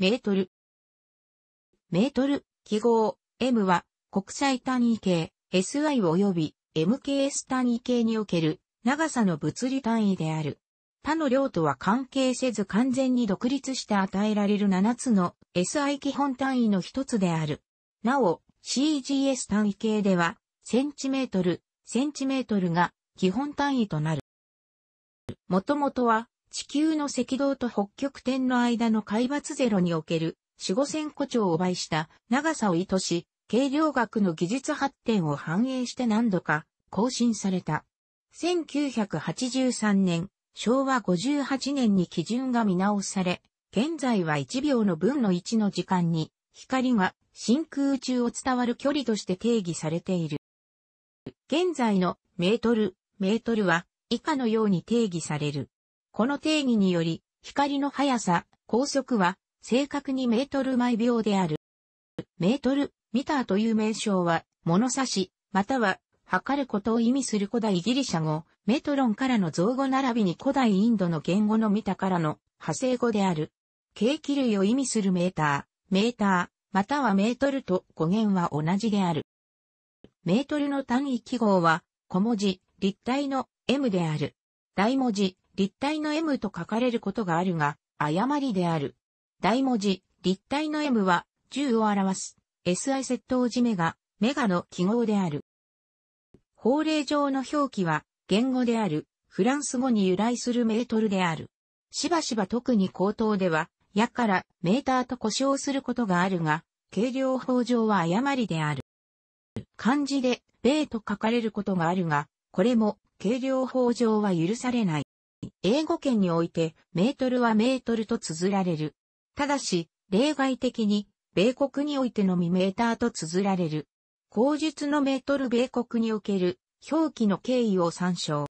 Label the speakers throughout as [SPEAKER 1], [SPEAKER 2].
[SPEAKER 1] メートル。メートル、記号、M は、国際単位系、SI 及び MKS 単位系における、長さの物理単位である。他の量とは関係せず完全に独立して与えられる7つの SI 基本単位の一つである。なお、CGS 単位系では、センチメートル、センチメートルが基本単位となる。もともとは、地球の赤道と北極点の間の海抜ゼロにおける四五線弧長を倍した長さを意図し、軽量学の技術発展を反映して何度か更新された。1983年、昭和58年に基準が見直され、現在は1秒の分の1の時間に光が真空中を伝わる距離として定義されている。現在のメートル、メートルは以下のように定義される。この定義により、光の速さ、高速は、正確にメートル毎秒である。メートル、ミターという名称は、物差し、または、測ることを意味する古代ギリシャ語、メトロンからの造語並びに古代インドの言語のミタからの派生語である。計器類を意味するメーター、メーター、またはメートルと語源は同じである。メートルの単位記号は、小文字、立体の M である。大文字、立体の M と書かれることがあるが、誤りである。大文字、立体の M は、銃を表す。SI 窃盗じめが、メガの記号である。法令上の表記は、言語である、フランス語に由来するメートルである。しばしば特に口頭では、やからメーターと呼称することがあるが、計量法上は誤りである。漢字で、米と書かれることがあるが、これも計量法上は許されない。英語圏において、メートルはメートルと綴られる。ただし、例外的に、米国においてのみメーターと綴られる。口述のメートル米国における表記の経緯を参照。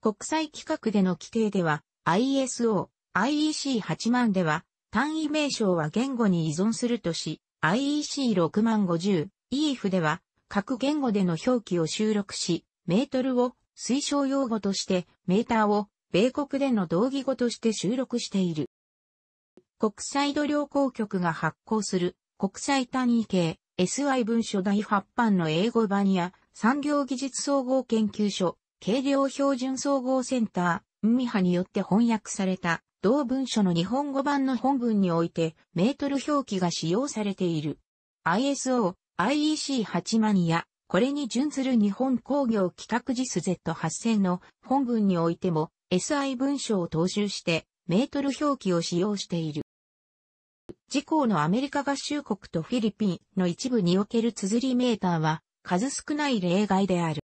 [SPEAKER 1] 国際規格での規定では ISO、IEC8 万では単位名称は言語に依存するとし IEC6 万50、EF では各言語での表記を収録しメートルを推奨用語として、メーターを米国での同義語として収録している。国際度量公局が発行する国際単位系 SI 文書第8版の英語版や産業技術総合研究所計量標準総合センター、ンミハによって翻訳された同文書の日本語版の本文においてメートル表記が使用されている。ISO、IEC8 マニこれに準ずる日本工業企画実 Z8000 の本文においても SI 文章を踏襲してメートル表記を使用している。自項のアメリカ合衆国とフィリピンの一部における綴りメーターは数少ない例外である。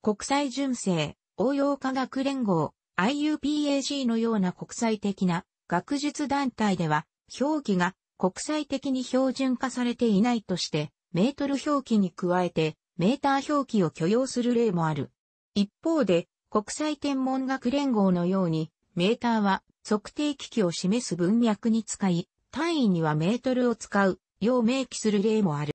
[SPEAKER 1] 国際純正、応用科学連合、IUPAC のような国際的な学術団体では表記が国際的に標準化されていないとしてメートル表記に加えてメーター表記を許容する例もある。一方で、国際天文学連合のように、メーターは測定機器を示す文脈に使い、単位にはメートルを使う、よう明記する例もある。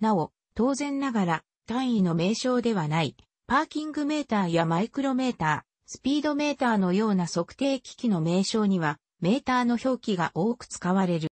[SPEAKER 1] なお、当然ながら、単位の名称ではない、パーキングメーターやマイクロメーター、スピードメーターのような測定機器の名称には、メーターの表記が多く使われる。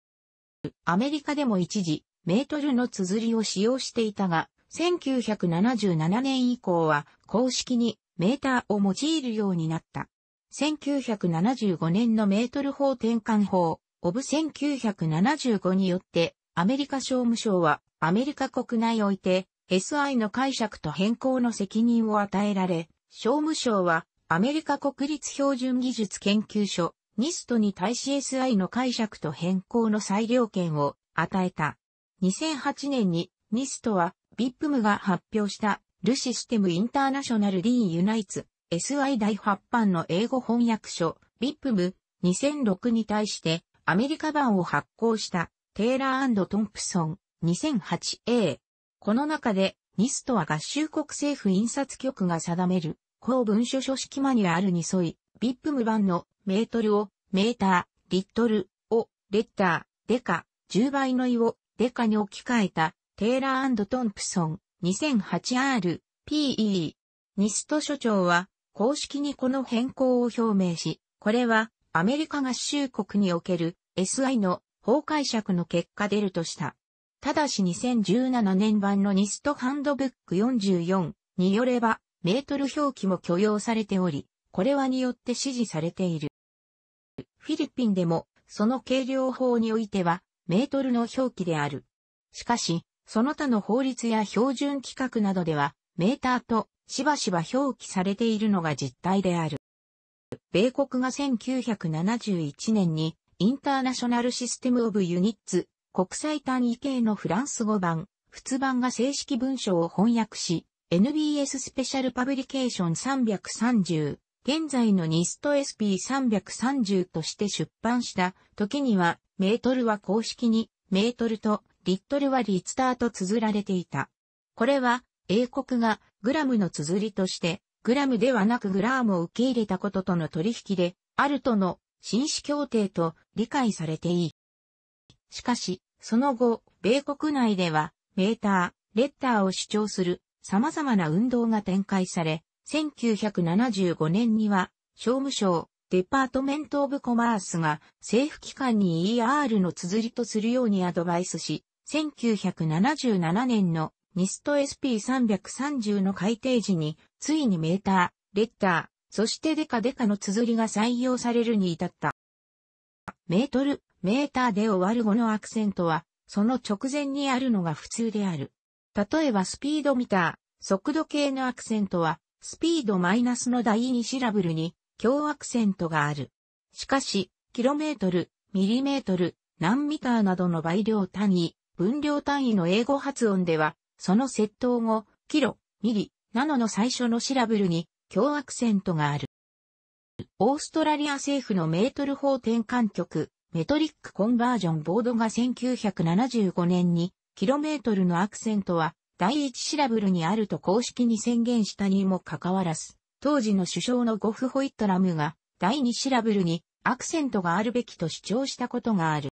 [SPEAKER 1] アメリカでも一時、メートルの綴りを使用していたが、1977年以降は公式にメーターを用いるようになった。1975年のメートル法転換法、オブ1975によって、アメリカ商務省は、アメリカ国内おいて、SI の解釈と変更の責任を与えられ、商務省は、アメリカ国立標準技術研究所、ニストに対し SI の解釈と変更の裁量権を与えた。2008年にニストは、ビップムが発表した、ルシステムインターナショナル・ディーユナイツ、SI 第8版の英語翻訳書、ビップム2006に対して、アメリカ版を発行した、テイラートンプソン 2008A。この中で、ニストは合衆国政府印刷局が定める、公文書書式マニュアルに沿い、ビップム版のメートルをメーター、リットルをレッター、デカ、10倍の位をデカに置き換えたテイラートンプソン 2008R PE ニスト所長は公式にこの変更を表明し、これはアメリカ合衆国における SI の法解釈の結果出るとした。ただし2017年版のニストハンドブック44によればメートル表記も許容されており、これはによって支持されている。フィリピンでもその計量法においてはメートルの表記である。しかし、その他の法律や標準規格などでは、メーターとしばしば表記されているのが実態である。米国が1971年にインターナショナルシステムオブユニッツ国際単位系のフランス語版、仏版が正式文書を翻訳し、NBS スペシャルパブリケーション330、現在の NIST SP330 として出版した時には、メートルは公式にメートルとリットルはリッターと綴られていた。これは、英国がグラムの綴りとして、グラムではなくグラームを受け入れたこととの取引で、あるとの紳士協定と理解されていい。しかし、その後、米国内では、メーター、レッターを主張する様々な運動が展開され、1975年には、商務省、デパートメント・オブ・コマースが政府機関に ER の綴りとするようにアドバイスし、1977年のニスト SP330 の改定時に、ついにメーター、レッター、そしてデカデカの綴りが採用されるに至った。メートル、メーターで終わる語のアクセントは、その直前にあるのが普通である。例えばスピードミター、速度計のアクセントは、スピードマイナスの第2シラブルに、強アクセントがある。しかし、キロメートル、ミリメートル、何ミターなどの倍量単位、分量単位の英語発音では、その窃盗語、キロ、ミリ、ナノの最初のシラブルに強アクセントがある。オーストラリア政府のメートル法転換局、メトリックコンバージョンボードが1975年に、キロメートルのアクセントは、第一シラブルにあると公式に宣言したにもかかわらず、当時の首相のゴフ・ホイットラムが、第二シラブルにアクセントがあるべきと主張したことがある。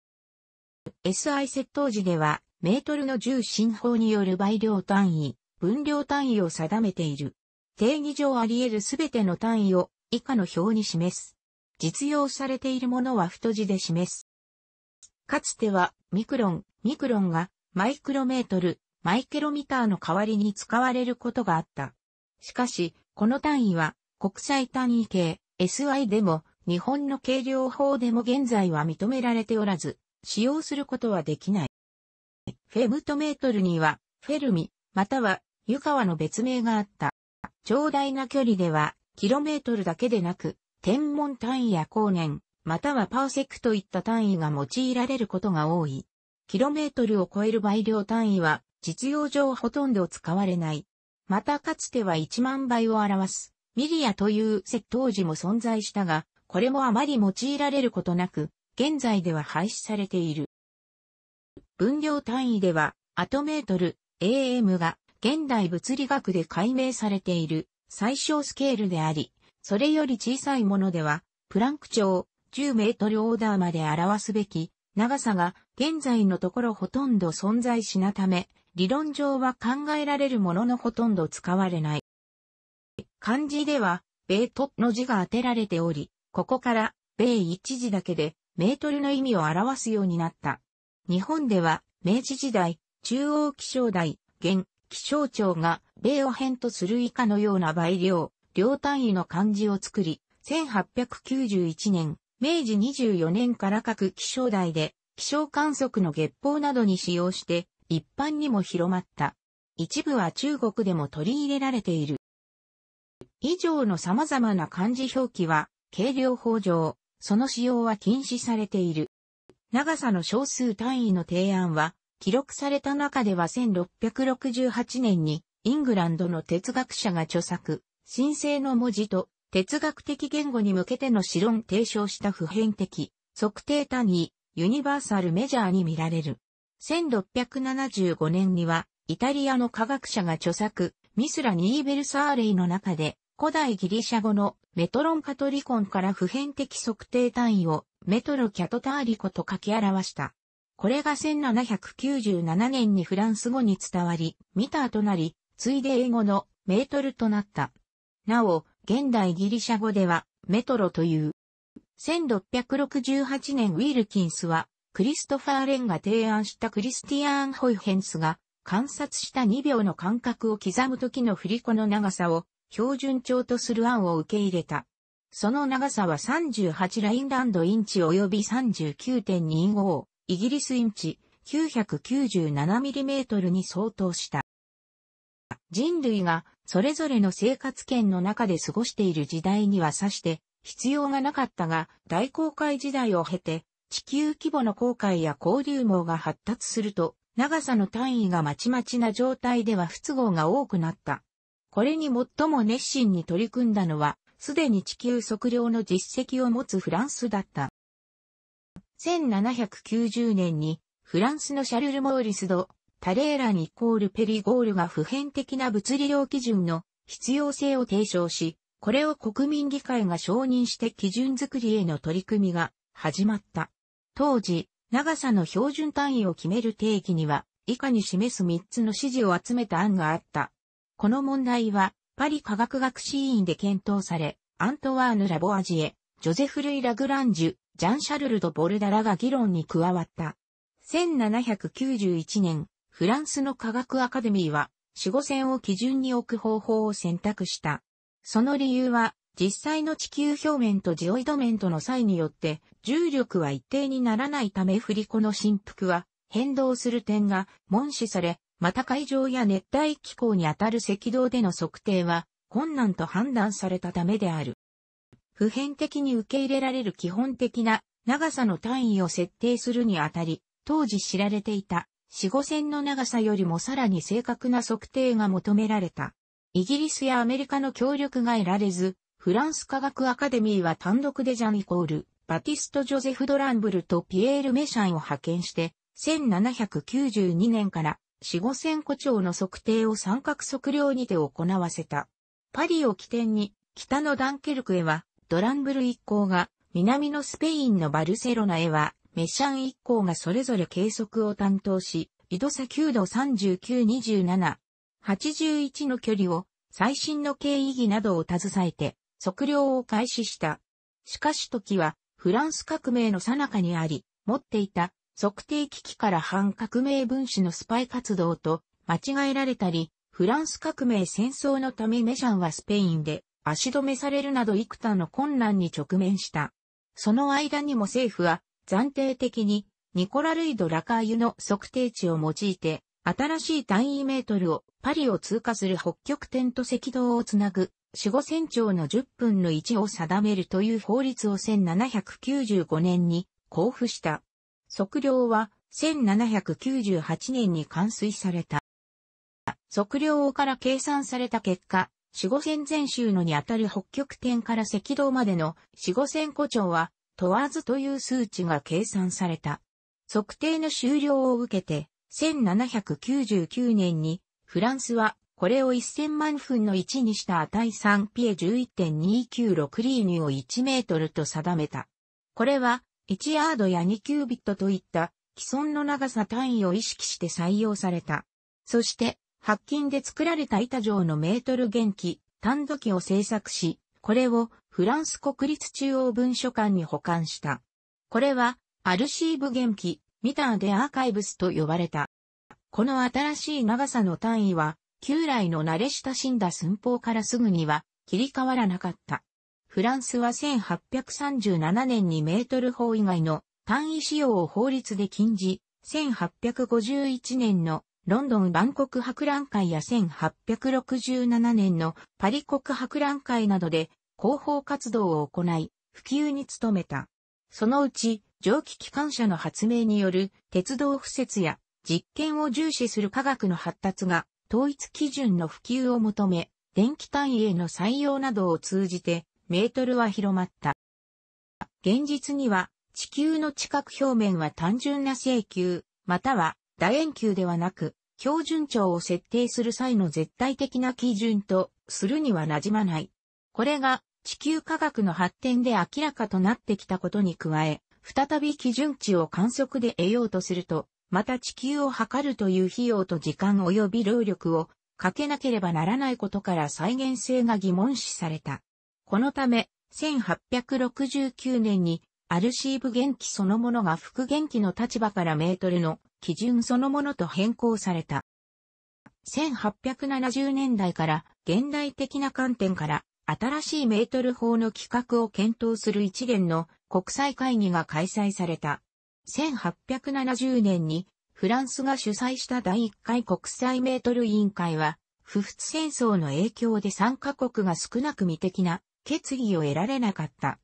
[SPEAKER 1] SI 窃盗時では、メートルの重心法による倍量単位、分量単位を定めている。定義上あり得るすべての単位を以下の表に示す。実用されているものは太字で示す。かつては、ミクロン、ミクロンが、マイクロメートル、マイケロミターの代わりに使われることがあった。しかし、この単位は、国際単位系、SI でも、日本の計量法でも現在は認められておらず、使用することはできない。フェムトメートルには、フェルミ、または湯川の別名があった。長大な距離では、キロメートルだけでなく、天文単位や光年、またはパーセクといった単位が用いられることが多い。キロメートルを超える倍量単位は、実用上ほとんど使われない。またかつては1万倍を表す、ミリアというット時も存在したが、これもあまり用いられることなく、現在では廃止されている。分量単位では、アトメートル、AM が現代物理学で解明されている最小スケールであり、それより小さいものでは、プランク長10メートルオーダーまで表すべき長さが現在のところほとんど存在しなため、理論上は考えられるもののほとんど使われない。漢字では、米トの字が当てられており、ここから、米一字だけで、メートルの意味を表すようになった。日本では、明治時代、中央気象台、現、気象庁が、米を変とする以下のような倍量、量単位の漢字を作り、1891年、明治24年から各気象台で、気象観測の月報などに使用して、一般にも広まった。一部は中国でも取り入れられている。以上の様々な漢字表記は、計量法上、その使用は禁止されている。長さの小数単位の提案は、記録された中では1668年に、イングランドの哲学者が著作、神聖の文字と、哲学的言語に向けての指論提唱した普遍的、測定単位、ユニバーサルメジャーに見られる。1675年には、イタリアの科学者が著作、ミスラ・ニーベルサーレイの中で、古代ギリシャ語のメトロンカトリコンから普遍的測定単位をメトロキャトターリコと書き表した。これが1797年にフランス語に伝わり、ミターとなり、ついで英語のメートルとなった。なお、現代ギリシャ語ではメトロという。1668年ウィルキンスは、クリストファー・レンが提案したクリスティアーン・ホイヘンスが観察した2秒の間隔を刻む時の振り子の長さを標準調とする案を受け入れた。その長さは38ラインランドインチ及び39.25イギリスインチ 997mm に相当した。人類がそれぞれの生活圏の中で過ごしている時代にはさして必要がなかったが大航海時代を経て地球規模の航海や交流網が発達すると長さの単位がまちまちな状態では不都合が多くなった。これに最も熱心に取り組んだのは、すでに地球測量の実績を持つフランスだった。1790年に、フランスのシャルル・モーリスド、タレーランイコールペリゴールが普遍的な物理量基準の必要性を提唱し、これを国民議会が承認して基準づくりへの取り組みが始まった。当時、長さの標準単位を決める定義には、以下に示す3つの指示を集めた案があった。この問題は、パリ科学学士院で検討され、アントワーヌ・ラボアジエ、ジョゼフ・ルイ・ラグランジュ、ジャン・シャルル・ド・ボルダラが議論に加わった。1791年、フランスの科学アカデミーは、守護線を基準に置く方法を選択した。その理由は、実際の地球表面とジオイド面との際によって、重力は一定にならないため振り子の振幅は変動する点が問視され、また海上や熱帯気候にあたる赤道での測定は困難と判断されたためである。普遍的に受け入れられる基本的な長さの単位を設定するにあたり、当時知られていた四五線の長さよりもさらに正確な測定が求められた。イギリスやアメリカの協力が得られず、フランス科学アカデミーは単独でジャンイコール、バティスト・ジョゼフ・ドランブルとピエール・メシャンを派遣して、1792年から四五千個長の測定を三角測量にて行わせた。パリを起点に、北のダンケルクへは、ドランブル一行が、南のスペインのバルセロナへは、メシャン一行がそれぞれ計測を担当し、緯度差9度3927、81の距離を、最新の経緯儀などを携えて、測量を開始した。しかし時は、フランス革命の最中にあり、持っていた測定機器から反革命分子のスパイ活動と間違えられたり、フランス革命戦争のためメシャンはスペインで足止めされるなど幾多の困難に直面した。その間にも政府は暫定的にニコラ・ルイド・ラカーユの測定値を用いて新しい単位メートルをパリを通過する北極点と赤道をつなぐ四五千長の10分の1を定めるという法律を1795年に交付した。測量は1798年に完遂された。測量から計算された結果、四五千全州のにあたる北極点から赤道までの四五千個長は問わずという数値が計算された。測定の終了を受けて、1799年にフランスはこれを1000万分の1にした値3ピエ11.296リーニュを1メートルと定めた。これは1ヤードや2キュービットといった既存の長さ単位を意識して採用された。そして、白金で作られた板状のメートル元気、単土器を製作し、これをフランス国立中央文書館に保管した。これは、アルシーブ元気、ミターでアーカイブスと呼ばれた。この新しい長さの単位は、旧来の慣れ親しんだ寸法からすぐには切り替わらなかった。フランスは1837年にメートル法以外の単位使用を法律で禁じ、1851年のロンドン万国博覧会や1867年のパリ国博覧会などで広報活動を行い、普及に努めた。そのうち、蒸気機関車の発明による鉄道敷設や実験を重視する科学の発達が統一基準の普及を求め、電気単位への採用などを通じてメートルは広まった。現実には地球の地殻表面は単純な正球、または楕円球ではなく、標準長を設定する際の絶対的な基準とするにはなじまない。これが地球科学の発展で明らかとなってきたことに加え、再び基準値を観測で得ようとすると、また地球を測るという費用と時間及び労力をかけなければならないことから再現性が疑問視された。このため、1869年にアルシーブ元気そのものが副元気の立場からメートルの基準そのものと変更された。1870年代から現代的な観点から新しいメートル法の企画を検討する一連の国際会議が開催された。1870年にフランスが主催した第1回国際メートル委員会は、不仏戦争の影響で参加国が少なく未的な決議を得られなかった。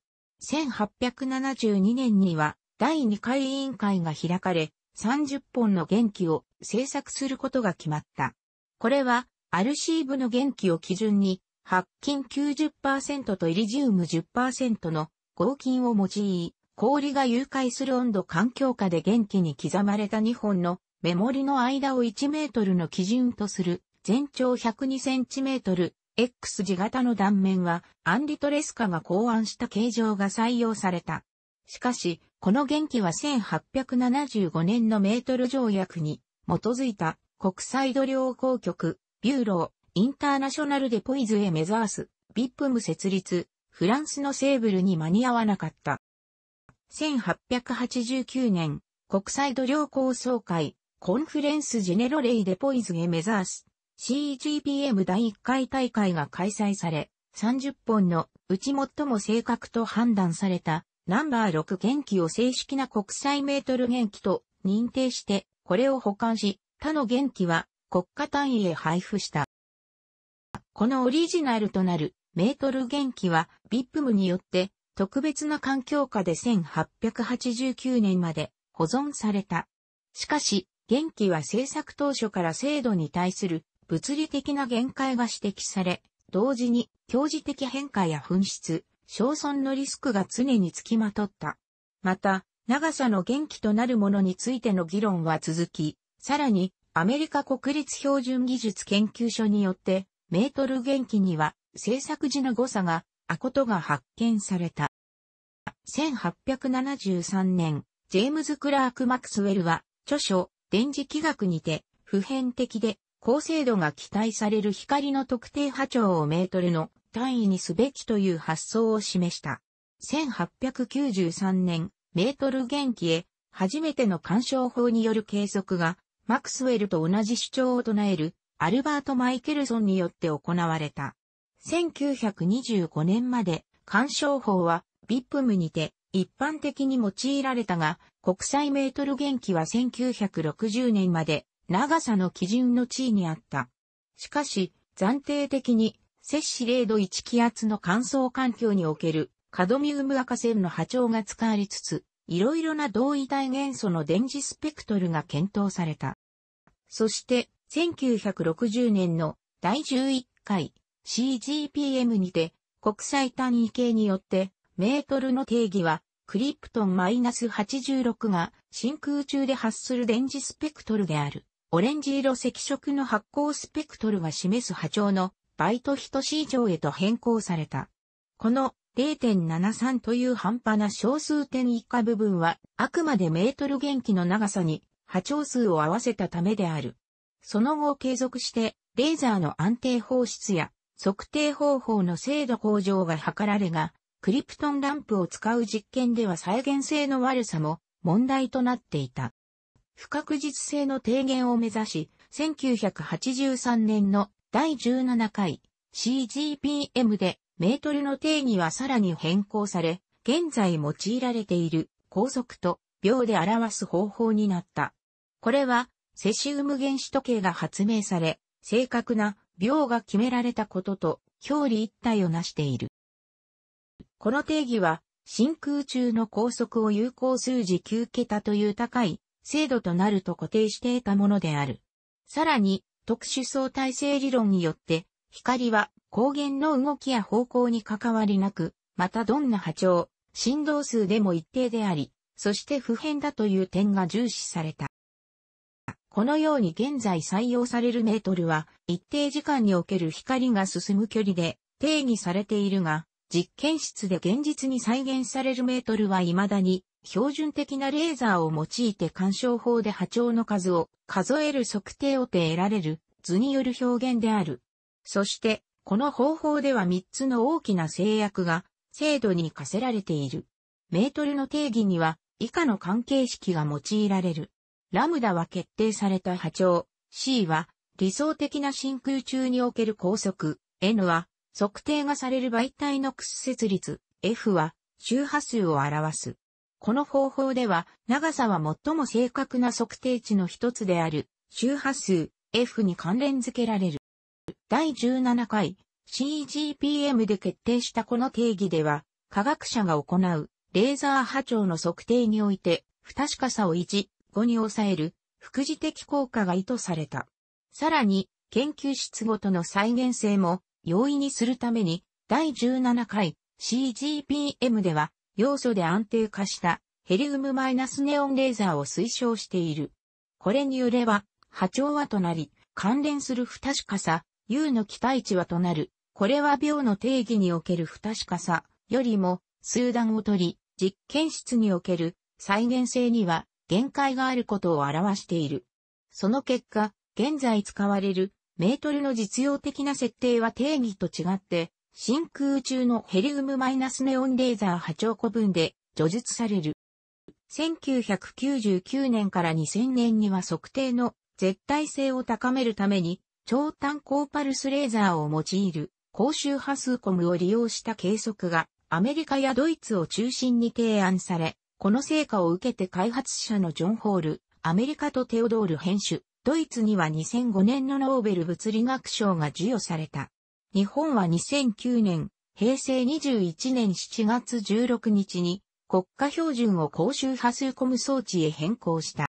[SPEAKER 1] 1872年には第2回委員会が開かれ、30本の元気を制作することが決まった。これは、アルシーブの元気を基準に、白金90%とイリジウム10%の合金を用い、氷が融解する温度環境下で元気に刻まれた2本の目盛りの間を1メートルの基準とする全長102センチメートル X 字型の断面は、アンリトレスカが考案した形状が採用された。しかし、この元気は1875年のメートル条約に基づいた国際度量公局、ビューロー、インターナショナルデポイズへ目指す、ビップム設立、フランスのセーブルに間に合わなかった。1889年、国際度量構想会、コンフレンスジェネロレイデポイズへ目指す、CGPM 第1回大会が開催され、30本のうち最も正確と判断されたナンバー6元気を正式な国際メートル元気と認定して、これを保管し、他の元気は国家単位へ配布した。このオリジナルとなるメートル元気は v i p m によって特別な環境下で1889年まで保存された。しかし、元気は制作当初から制度に対する物理的な限界が指摘され、同時に、表示的変化や紛失、焦損のリスクが常につきまとった。また、長さの元気となるものについての議論は続き、さらに、アメリカ国立標準技術研究所によって、メートル元気には、制作時の誤差が、あことが発見された。1873年、ジェームズ・クラーク・マクスウェルは、著書、電磁気学にて、普遍的で高精度が期待される光の特定波長をメートルの単位にすべきという発想を示した。1893年、メートル元気へ、初めての干渉法による計測が、マクスウェルと同じ主張を唱える、アルバート・マイケルソンによって行われた。1925年まで、干渉法は、ビップムにて、一般的に用いられたが、国際メートル元気は1960年まで長さの基準の地位にあった。しかし、暫定的に、摂氏0度1気圧の乾燥環境におけるカドミウム赤線の波長が使われつつ、いろいろな同位体元素の電磁スペクトルが検討された。そして、1960年の第11回 CGPM にて、国際単位計によって、メートルの定義は、クリプトン -86 が真空中で発する電磁スペクトルである。オレンジ色赤色の発光スペクトルが示す波長のバイト等しい乗へと変更された。この0.73という半端な小数点以下部分はあくまでメートル元気の長さに波長数を合わせたためである。その後継続してレーザーの安定放出や測定方法の精度向上が図られが、クリプトンランプを使う実験では再現性の悪さも問題となっていた。不確実性の低減を目指し、1983年の第17回 CGPM でメートルの定義はさらに変更され、現在用いられている高速と秒で表す方法になった。これはセシウム原子時計が発明され、正確な秒が決められたことと表裏一体を成している。この定義は真空中の高速を有効数字9桁という高い制度となると固定していたものである。さらに、特殊相対性理論によって、光は光源の動きや方向に関わりなく、またどんな波長、振動数でも一定であり、そして普遍だという点が重視された。このように現在採用されるメートルは、一定時間における光が進む距離で定義されているが、実験室で現実に再現されるメートルは未だに標準的なレーザーを用いて干渉法で波長の数を数える測定を得られる図による表現である。そして、この方法では3つの大きな制約が精度に課せられている。メートルの定義には以下の関係式が用いられる。ラムダは決定された波長、C は理想的な真空中における高速、N は測定がされる媒体の屈折率 F は周波数を表す。この方法では長さは最も正確な測定値の一つである周波数 F に関連付けられる。第17回 CGPM で決定したこの定義では科学者が行うレーザー波長の測定において不確かさを1、5に抑える副次的効果が意図された。さらに研究室ごとの再現性も容易にするために、第17回 CGPM では、要素で安定化したヘリウムマイナスネオンレーザーを推奨している。これによれば、波長はとなり、関連する不確かさ、U の期待値はとなる。これは秒の定義における不確かさよりも、数段を取り、実験室における再現性には限界があることを表している。その結果、現在使われるメートルの実用的な設定は定義と違って、真空中のヘリウムマイナスネオンレーザー波長古分で除述される。1999年から2000年には測定の絶対性を高めるために超短光パルスレーザーを用いる高周波数コムを利用した計測がアメリカやドイツを中心に提案され、この成果を受けて開発者のジョン・ホール、アメリカとテオドール編集、ドイツには2005年のノーベル物理学賞が授与された。日本は2009年、平成21年7月16日に国家標準を公衆波数コム装置へ変更した。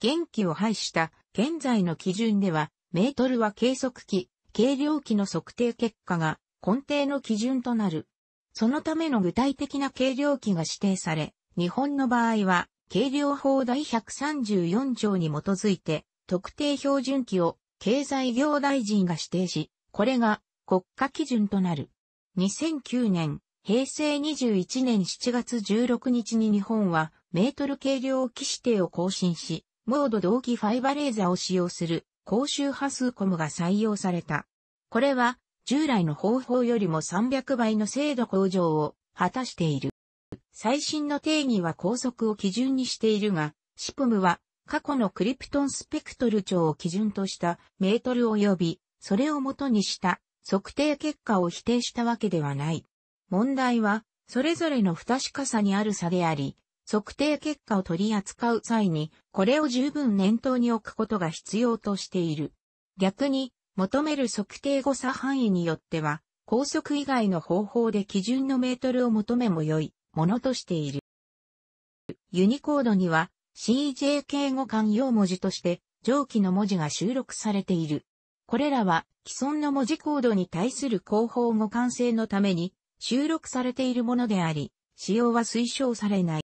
[SPEAKER 1] 元気を排した現在の基準では、メートルは計測器、計量器の測定結果が根底の基準となる。そのための具体的な計量器が指定され、日本の場合は、計量法第134条に基づいて、特定標準機を経済業大臣が指定し、これが国家基準となる。2009年、平成21年7月16日に日本はメートル軽量機指定を更新し、モード同期ファイバレーザーを使用する高周波数コムが採用された。これは従来の方法よりも300倍の精度向上を果たしている。最新の定義は高速を基準にしているが、シプムは過去のクリプトンスペクトル長を基準としたメートル及び、それを元にした測定結果を否定したわけではない。問題は、それぞれの不確かさにある差であり、測定結果を取り扱う際に、これを十分念頭に置くことが必要としている。逆に、求める測定誤差範囲によっては、高速以外の方法で基準のメートルを求めも良いものとしている。ユニコードには CJ k 語慣用文字として上記の文字が収録されている。これらは既存の文字コードに対する広報互換性のために収録されているものであり、使用は推奨されない。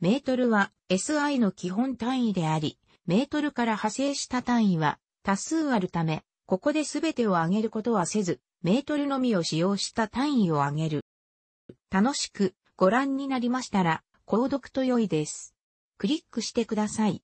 [SPEAKER 1] メートルは SI の基本単位であり、メートルから派生した単位は多数あるため、ここで全てを上げることはせず、メートルのみを使用した単位を上げる。楽しくご覧になりましたら、購読と良いです。クリックしてください。